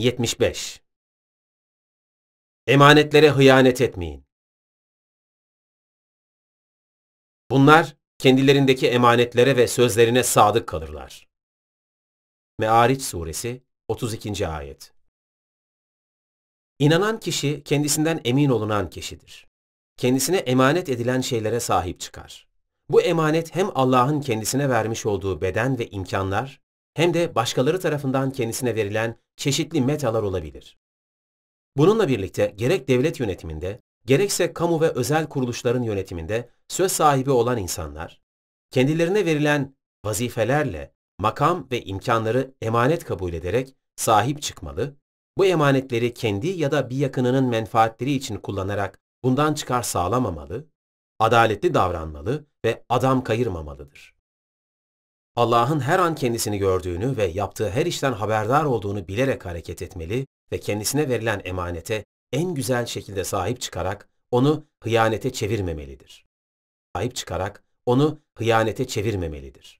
75 Emanetlere hıyanet etmeyin. Bunlar kendilerindeki emanetlere ve sözlerine sadık kalırlar. Meariç Suresi 32. Ayet İnanan kişi kendisinden emin olunan kişidir. Kendisine emanet edilen şeylere sahip çıkar. Bu emanet hem Allah'ın kendisine vermiş olduğu beden ve imkanlar, hem de başkaları tarafından kendisine verilen çeşitli metalar olabilir. Bununla birlikte gerek devlet yönetiminde, gerekse kamu ve özel kuruluşların yönetiminde söz sahibi olan insanlar, kendilerine verilen vazifelerle makam ve imkanları emanet kabul ederek sahip çıkmalı, bu emanetleri kendi ya da bir yakınının menfaatleri için kullanarak bundan çıkar sağlamamalı, adaletli davranmalı ve adam kayırmamalıdır. Allah'ın her an kendisini gördüğünü ve yaptığı her işten haberdar olduğunu bilerek hareket etmeli ve kendisine verilen emanete en güzel şekilde sahip çıkarak onu hıyanete çevirmemelidir. Sahip çıkarak onu hıyanete çevirmemelidir.